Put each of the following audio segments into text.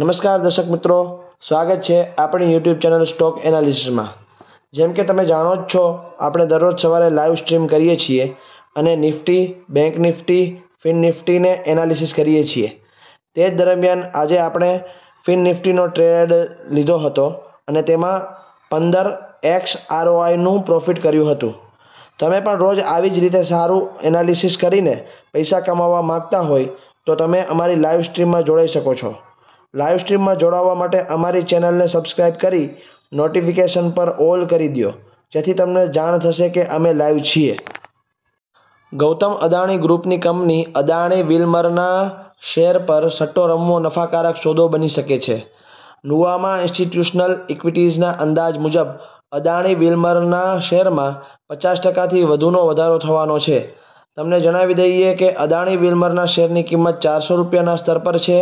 નમસ્કાર દર્શક મિત્રો સ્વાગત છે આપણી યુટ્યુબ ચેનલ સ્ટોક એનાલિસિસમાં જેમ કે તમે જાણો જ છો આપણે દરરોજ સવારે લાઈવ સ્ટ્રીમ કરીએ છીએ અને નિફ્ટી બેંક નિફ્ટી ફિન નિફ્ટીને એનાલિસિસ કરીએ છીએ તે જ દરમિયાન આજે આપણે ફિન નિફ્ટીનો ટ્રેડ લીધો હતો અને તેમાં પંદર એક્સ આરઓઆઈનું પ્રોફિટ કર્યું હતું તમે પણ રોજ આવી જ રીતે સારું એનાલિસિસ કરીને પૈસા કમાવવા માગતા હોય તો તમે અમારી લાઈવ સ્ટ્રીમમાં જોડાઈ શકો છો લાઈવ સ્ટ્રીમમાં જોડાવા માટે અમારી ચેનલને સબસ્ક્રાઈબ કરી નોટિફિકેશન પર ઓલ કરી દો જેથી તમને જાણ થશે કે અમે લાઈવ છીએ ગૌતમ અદાણી ગ્રુપની કંપની અદાણી વિલમરના શેર પર સટ્ટો રમવો નફાકારક સોદો બની શકે છે નુવામાં ઇન્સ્ટિટ્યુશનલ ઇક્વિટીઝના અંદાજ મુજબ અદાણી વિલમરના શેરમાં પચાસ ટકાથી વધુનો વધારો થવાનો છે તમને જણાવી દઈએ કે અદાણી વિલ્મરના શેરની કિંમત ચારસો રૂપિયાના સ્તર પર છે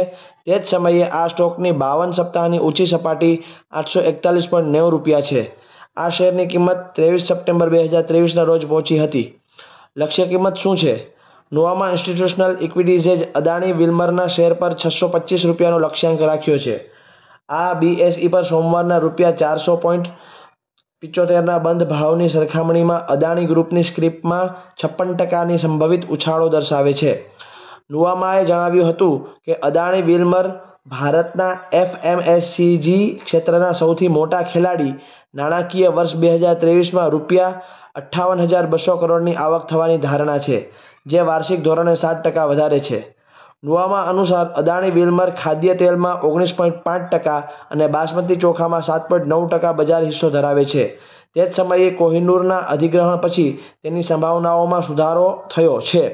તે જ સમયે આ સ્ટોકની બાવન સપ્તાહની ઊંચી સપાટી આઠસો એકતાલીસ પોઈન્ટ નેવું રૂપિયા છે આ શેરની કિંમત ત્રેવીસ સપ્ટેમ્બર બે હજાર ત્રેવીસના રોજ પહોંચી હતી લક્ષ્ય કિંમત શું છે નોવામાં ઇન્સ્ટિટ્યુશનલ ઇક્વિટીઝે અદાણી વિલ્મરના શેર પર છસો પચીસ રૂપિયાનો લક્ષ્યાંક રાખ્યો છે આ બીએસઈ e પર સોમવારના રૂપિયા ચારસો પોઈન્ટ પિચોતેરના બંધ ભાવની સરખામણીમાં અદાણી ગ્રુપની સ્ક્રિપ્ટમાં છપ્પન ટકાની સંભવિત ઉછાળો દર્શાવે છે નુઆમાએ જણાવ્યું હતું કે અદાણી વિલ્મર ભારતના એફએમએસસીજી ક્ષેત્રના સૌથી મોટા ખેલાડી નાણાકીય વર્ષ બે હજાર ત્રેવીસમાં રૂપિયા અઠ્ઠાવન હજાર બસો કરોડની આવક થવાની ધારણા છે જે વાર્ષિક ધોરણે સાત ટકા વધારે છે નુવામાં અનુસાર અદાણી વિલમર ખાદ્ય તેલમાં ઓગણીસ પોઈન્ટ પાંચ ટકા અને બાસમતી ચોખામાં સાત પોઈન્ટ નવ ટકા બજાર હિસ્સો ધરાવે છે તે જ સમયે કોહિનૂરના અધિગ્રહણ પછી તેની સંભાવનાઓમાં સુધારો થયો છે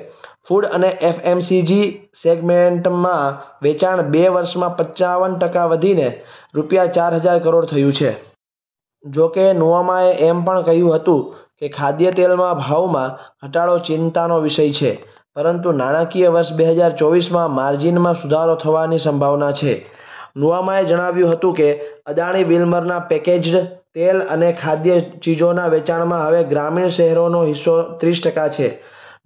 ફૂડ અને એફએમસીજી સેગમેન્ટમાં વેચાણ બે વર્ષમાં પંચાવન ટકા વધીને રૂપિયા ચાર હજાર કરોડ થયું છે જોકે નુવામાએ એમ પણ કહ્યું હતું કે ખાદ્ય તેલમાં ભાવમાં ઘટાડો ચિંતાનો વિષય છે પરંતુ નાણાકીય વર્ષ બે હજાર ચોવીસમાં માર્જિનમાં સુધારો થવાની સંભાવના છે નુઆમાએ જણાવ્યું હતું કે અદાણી વિલમરના પેકેજ્ડ તેલ અને ખાદ્ય ચીજોના વેચાણમાં હવે ગ્રામીણ શહેરોનો હિસ્સો ત્રીસ ટકા છે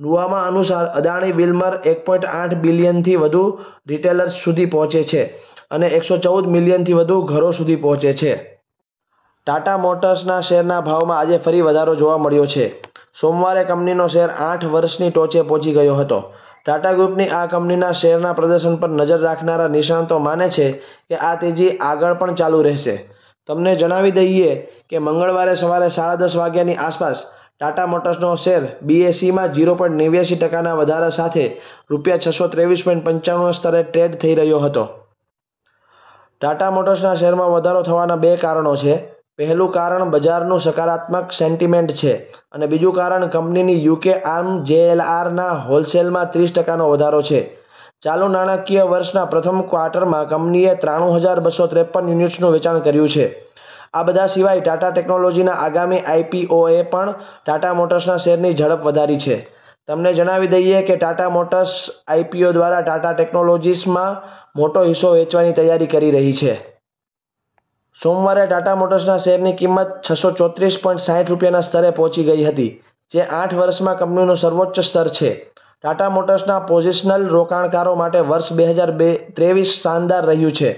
નુઆમા અનુસાર અદાણી વિલમર એક પોઈન્ટ આઠ બિલિયનથી વધુ રિટેલર્સ સુધી પહોંચે છે અને એકસો ચૌદ મિલિયનથી વધુ ઘરો સુધી પહોંચે છે ટાટા મોટર્સના શેરના ભાવમાં આજે ફરી વધારો જોવા મળ્યો છે સોમવારે કંપનીનો શેર આઠ વર્ષની ટોચે પહોંચી ગયો હતો ટાટા ગ્રુપની આ કંપનીના શેરના પ્રદર્શન પર નજર રાખનારા નિષ્ણાતો માને છે કે આ તેજી આગળ પણ ચાલુ રહેશે તમને જણાવી દઈએ કે મંગળવારે સવારે સાડા દસ વાગ્યાની આસપાસ ટાટા મોટર્સનો શેર બીએસસીમાં ઝીરો પોઈન્ટ નેવ્યાસી ટકાના વધારા સાથે રૂપિયા છસો ત્રેવીસ પોઈન્ટ પંચાણું સ્તરે ટ્રેડ થઈ રહ્યો હતો ટાટા મોટર્સના શેરમાં વધારો થવાના બે કારણો છે પહેલું કારણ બજારનું સકારાત્મક સેન્ટિમેન્ટ છે અને બીજું કારણ કંપનીની યુકે આર્મ જેએલઆરના હોલસેલમાં ત્રીસ ટકાનો વધારો છે ચાલુ નાણાકીય વર્ષના પ્રથમ ક્વાર્ટરમાં કંપનીએ ત્રાણું હજાર બસો ત્રેપન યુનિટ્સનું વેચાણ કર્યું છે આ બધા સિવાય ટાટા ટેકનોલોજીના આગામી આઈપીઓએ પણ ટાટા મોટર્સના શેરની ઝડપ વધારી છે તમને જણાવી દઈએ કે ટાટા મોટર્સ આઈપીઓ દ્વારા ટાટા ટેકનોલોજીસમાં મોટો હિસ્સો વેચવાની તૈયારી કરી રહી છે સોમવારે ટાટા મોટર્સના શેરની કિંમત છસો ચોત્રીસ પોઈન્ટ સાહીઠ રૂપિયાના સ્તરે પહોંચી ગઈ હતી જે આઠ વર્ષમાં કંપનીનું સર્વોચ્ચ સ્તર છે ટાટા મોટર્સના પોઝિશનલ રોકાણકારો માટે વર્ષ બે હજાર બે ત્રેવીસ શાનદાર રહ્યું છે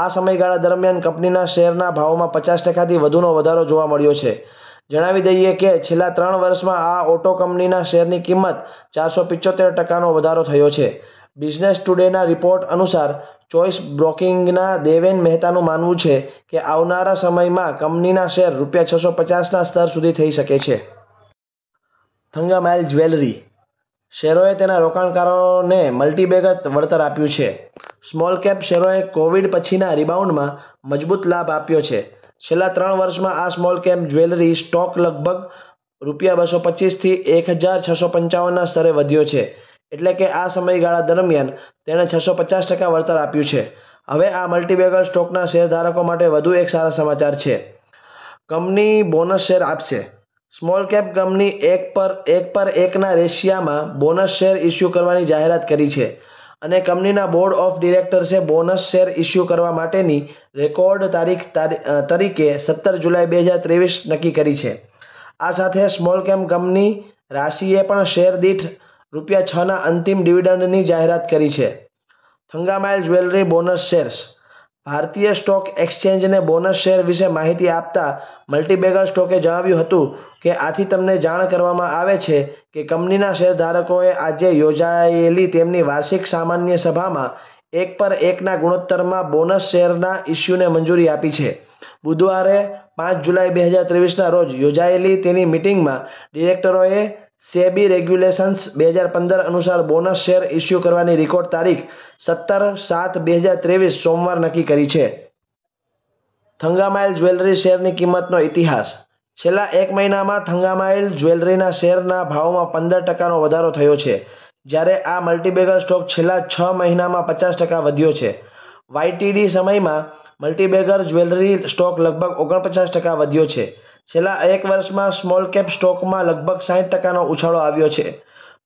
આ સમયગાળા દરમિયાન કંપનીના શેરના ભાવમાં પચાસ ટકાથી વધુનો વધારો જોવા મળ્યો છે જણાવી દઈએ કે છેલ્લા ત્રણ વર્ષમાં આ ઓટો કંપનીના શેરની કિંમત ચારસો પિચોતેર ટકાનો વધારો થયો છે બિઝનેસ ટુડેના રિપોર્ટ અનુસાર ચોઇસ બ્રોકિંગના દેવેન મહેતાનું માનવું છે કે આવનારા સમયમાં કંપનીના શેર રૂપિયા છસો પચાસના સ્તર સુધી થઈ શકે છે થંગામાઇલ જ્વેલરી શેરોએ તેના રોકાણકારોને મલ્ટીબેગત વળતર આપ્યું છે સ્મોલ કેપ શેરોએ કોવિડ પછીના રિબાઉન્ડમાં મજબૂત લાભ આપ્યો છે છેલ્લા ત્રણ વર્ષમાં આ સ્મોલ કેપ જ્વેલરી સ્ટોક લગભગ રૂપિયા બસો પચીસથી એક હજાર છસો પંચાવનના સ્તરે વધ્યો છે એટલે કે આ સમયગાળા દરમિયાન તેણે છસો પચાસ ટકા વળતર આપ્યું છે હવે આ મલ્ટીબેગર સ્ટોકના શેરધારકો માટે વધુ એક સારા સમાચાર છે કંપની બોનસ શેર આપશે સ્મોલ કેપ કંપની એક પર એક પર એકના રેશિયામાં બોનસ શેર ઇસ્યુ કરવાની જાહેરાત કરી છે અને કંપનીના બોર્ડ ઓફ ડિરેક્ટર્સે બોનસ શેર ઇસ્યુ કરવા માટેની રેકોર્ડ તારીખ તરીકે સત્તર જુલાઈ બે હજાર ત્રેવીસ નક્કી કરી છે આ સાથે સ્મોલ કેપ કંપની રાશિએ પણ શેર દીઠ રૂપિયા છના અંતિમ ડિવિડન્ડની જાહેરાત કરી છે થંગામાઇલ જ્વેલરી બોનસ શેર્સ ભારતીય સ્ટોક એક્સચેન્જને બોનસ શેર વિશે માહિતી આપતા મલ્ટીબેગર સ્ટોકે જણાવ્યું હતું કે આથી તમને જાણ કરવામાં આવે છે કે કંપનીના શેરધારકોએ આજે યોજાયેલી તેમની વાર્ષિક સામાન્ય સભામાં એક પર એકના ગુણોત્તરમાં બોનસ શેરના ઇસ્યુને મંજૂરી આપી છે બુધવારે પાંચ જુલાઈ બે હજાર ત્રેવીસના રોજ યોજાયેલી તેની મિટિંગમાં ડિરેક્ટરોએ સેબી રેગ્યુલેશન્સ બે હજાર પંદર અનુસાર બોનસ શેર ઇસ્યુ કરવાની રેકોર્ડ તારીખ સત્તર સાત બે હજાર ત્રેવીસ સોમવાર નક્કી કરી છે થંગામાઇલ જ્વેલરી શેરની કિંમતનો ઇતિહાસ છેલ્લા એક મહિનામાં થંગામાઇલ જ્વેલરીના શેરના ભાવમાં પંદર ટકાનો વધારો થયો છે જ્યારે આ મલ્ટીબેગર સ્ટોક છેલ્લા છ મહિનામાં પચાસ ટકા વધ્યો છે વાયટીડી સમયમાં મલ્ટીબેગર જ્વેલરી સ્ટોક લગભગ ઓગણપચાસ ટકા વધ્યો છે છેલ્લા એક વર્ષમાં સ્મોલ કેપ સ્ટોકમાં લગભગ સાઠ ટકાનો ઉછાળો આવ્યો છે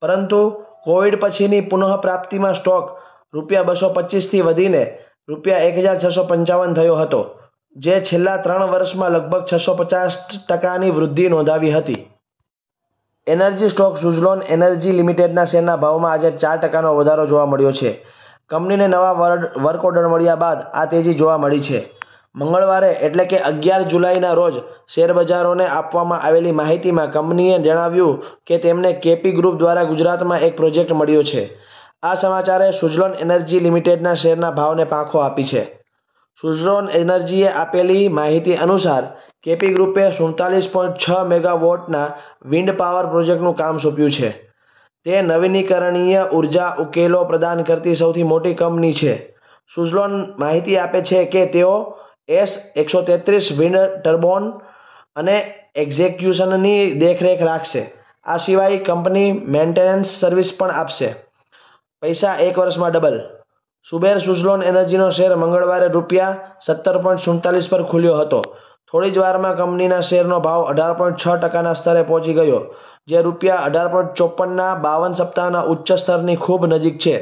પરંતુ કોવિડ પછીની પુનઃપ્રાપ્તિમાં સ્ટોક રૂપિયા બસો પચીસથી વધીને રૂપિયા એક હજાર છસો પંચાવન થયો હતો જે છેલ્લા ત્રણ વર્ષમાં લગભગ છસો પચાસ ટકાની વૃદ્ધિ નોંધાવી હતી એનર્જી સ્ટોક સુઝલોન એનર્જી લિમિટેડના શેરના ભાવમાં આજે ચાર ટકાનો વધારો જોવા મળ્યો છે કંપનીને નવા વર્ડ વર્ક ઓર્ડર મળ્યા બાદ આ તેજી જોવા મળી છે મંગળવારે એટલે કે અગિયાર જુલાઈના રોજ શેરબજારોને આપવામાં આવેલી માહિતીમાં કંપનીએ જણાવ્યું કે તેમને કેપી ગ્રુપ દ્વારા ગુજરાતમાં એક પ્રોજેક્ટ મળ્યો છે આ સમાચારે સુઝલોન એનર્જી લિમિટેડના શેરના ભાવને પાંખો આપી છે સુઝલોન એનર્જીએ આપેલી માહિતી અનુસાર કેપી ગ્રુપે સુડતાલીસ પોઈન્ટ છ મેગાવોટના વિન્ડ પાવર પ્રોજેક્ટનું કામ સોંપ્યું છે તે નવીનીકરણીય ઉર્જા ઉકેલો પ્રદાન કરતી સૌથી મોટી કંપની છે સુઝલોન માહિતી આપે છે કે તેઓ એસ એકસો તેત્રીસ વિન્ડ ટર્બોન અને એક્ઝેક્યુશનની દેખરેખ રાખશે આ સિવાય કંપની મેન્ટેનન્સ સર્વિસ પણ આપશે પૈસા એક વર્ષમાં ડબલ સુબેર સુઝલોન એનર્જીનો શેર મંગળવારે રૂપિયા સત્તર પોઈન્ટ સુડતાલીસ પર ખુલ્યો હતો થોડી જ વારમાં કંપનીના શેરનો ભાવ અઢાર પોઈન્ટ છ ટકાના સ્તરે પહોંચી ગયો જે રૂપિયા અઢાર પોઈન્ટ ચોપનના બાવન સપ્તાહના ઉચ્ચ સ્તરની ખૂબ નજીક છે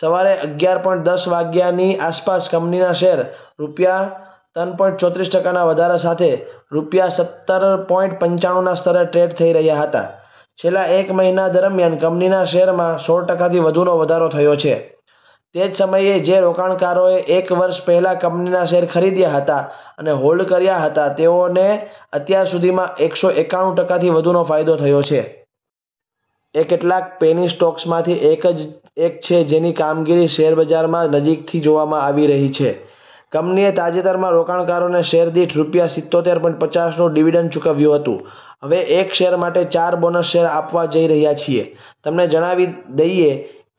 સવારે અગિયાર પોઈન્ટ દસ વાગ્યાની આસપાસ કંપનીના શેર રૂપિયા ત્રણ પોઈન્ટ ચોત્રીસ ટકાના વધારા સાથે રૂપિયા સત્તર પોઈન્ટ પંચાણુંના સ્તરે ટ્રેડ થઈ રહ્યા હતા છેલ્લા એક મહિના દરમિયાન કંપનીના શેરમાં સોળ ટકાથી વધુનો વધારો થયો છે તે જ સમયે જે રોકાણકારોએ એક વર્ષ પહેલાં કંપનીના શેર ખરીદ્યા હતા અને હોલ્ડ કર્યા હતા તેઓને અત્યાર સુધીમાં એકસો એકાણું ટકાથી વધુનો ફાયદો થયો છે એ કેટલાક પેની સ્ટોક્સમાંથી એક જ એક છે જેની કામગીરી શેરબજારમાં નજીકથી જોવામાં આવી રહી છે કંપનીએ તાજેતરમાં રોકાણકારોને શેર દીઠ રૂપિયા સિત્તોતેર પોઈન્ટ પચાસનું ડિવિડન્ડ ચૂકવ્યું હતું હવે એક શેર માટે ચાર બોનસ શેર આપવા જઈ રહ્યા છીએ તમને જણાવી દઈએ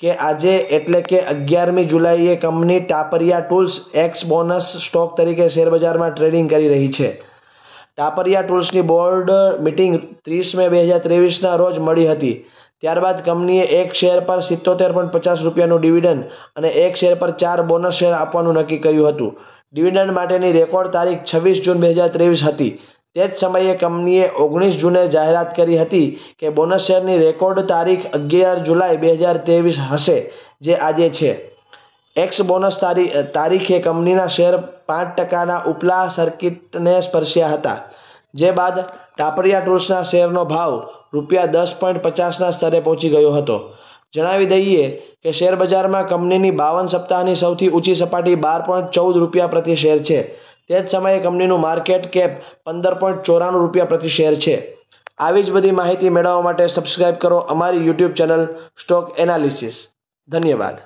કે આજે એટલે કે અગિયારમી જુલાઈએ company Tapariya tools ex bonus stock તરીકે શેરબજારમાં ટ્રેડિંગ કરી રહી છે ટાપરિયા ટૂલ્સની બોર્ડ મિટિંગ ત્રીસ મે બે હજાર ત્રેવીસના રોજ મળી હતી ત્યારબાદ કંપનીએ એક શેર પર સિત્તોતેર પોઈન્ટ પચાસ રૂપિયાનું ડિવિડન્ડ અને એક શેર પર ચાર બોનસ શેર આપવાનું નક્કી કર્યું હતું ડિવિડન્ડ માટેની રેકોર્ડ તારીખ છવ્વીસ જૂન બે હજાર ત્રેવીસ હતી તે જ સમયે કંપનીએ ઓગણીસ જૂને જાહેરાત કરી હતી કે બોનસ શેરની રેકોર્ડ તારીખ અગિયાર જુલાઈ બે હજાર ત્રેવીસ હશે જે આજે છે એક્સ બોનસ તારીખ તારીખે કંપનીના શેર પાંચ ટકાના ઉપલા સર્કિટને સ્પર્શ્યા હતા જે બાદ ટાપરિયા ટૂર્સના શેરનો ભાવ રૂપિયા દસ પોઈન્ટ પચાસના સ્તરે પહોંચી ગયો હતો જણાવી દઈએ કે શેર બજારમાં કંપનીની બાવન સપ્તાહની સૌથી ઊંચી સપાટી બાર પોઈન્ટ ચૌદ રૂપિયા પ્રતિ શેર છે તે જ સમયે કંપનીનું માર્કેટ કેપ પંદર પોઈન્ટ ચોરાણું રૂપિયા પ્રતિ શેર છે આવી જ બધી માહિતી મેળવવા માટે સબસ્ક્રાઇબ કરો અમારી યુટ્યુબ ચેનલ સ્ટોક એનાલિસિસ ધન્યવાદ